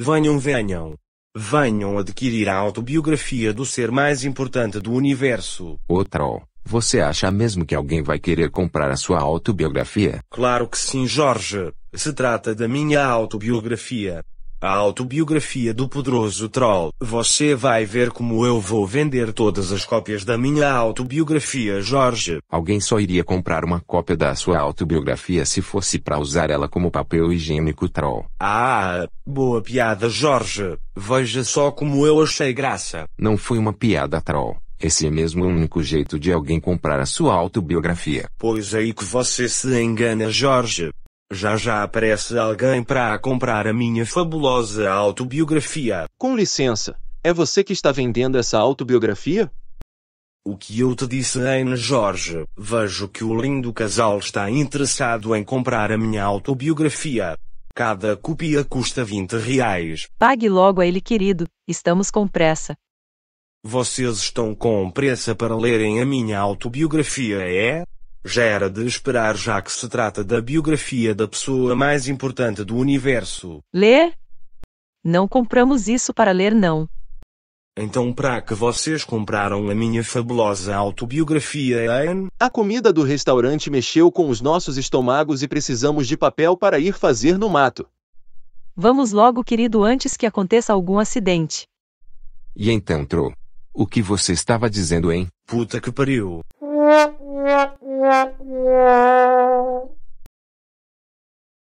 Venham venham. Venham adquirir a autobiografia do ser mais importante do universo. Ô troll, você acha mesmo que alguém vai querer comprar a sua autobiografia? Claro que sim, Jorge. Se trata da minha autobiografia. A autobiografia do poderoso troll. Você vai ver como eu vou vender todas as cópias da minha autobiografia, Jorge. Alguém só iria comprar uma cópia da sua autobiografia se fosse para usar ela como papel higiênico troll. Ah, boa piada, Jorge. Veja só como eu achei graça. Não foi uma piada troll. Esse é mesmo o único jeito de alguém comprar a sua autobiografia. Pois é aí que você se engana, Jorge. Já já aparece alguém para comprar a minha fabulosa autobiografia. Com licença, é você que está vendendo essa autobiografia? O que eu te disse, Anne Jorge, vejo que o lindo casal está interessado em comprar a minha autobiografia. Cada cópia custa 20 reais. Pague logo a ele, querido, estamos com pressa. Vocês estão com pressa para lerem a minha autobiografia, é? Já era de esperar já que se trata da biografia da pessoa mais importante do universo. Lê? Não compramos isso para ler não. Então para que vocês compraram a minha fabulosa autobiografia, hein? A comida do restaurante mexeu com os nossos estômagos e precisamos de papel para ir fazer no mato. Vamos logo, querido, antes que aconteça algum acidente. E então, Tro? O que você estava dizendo, hein? Puta que pariu. Yeah.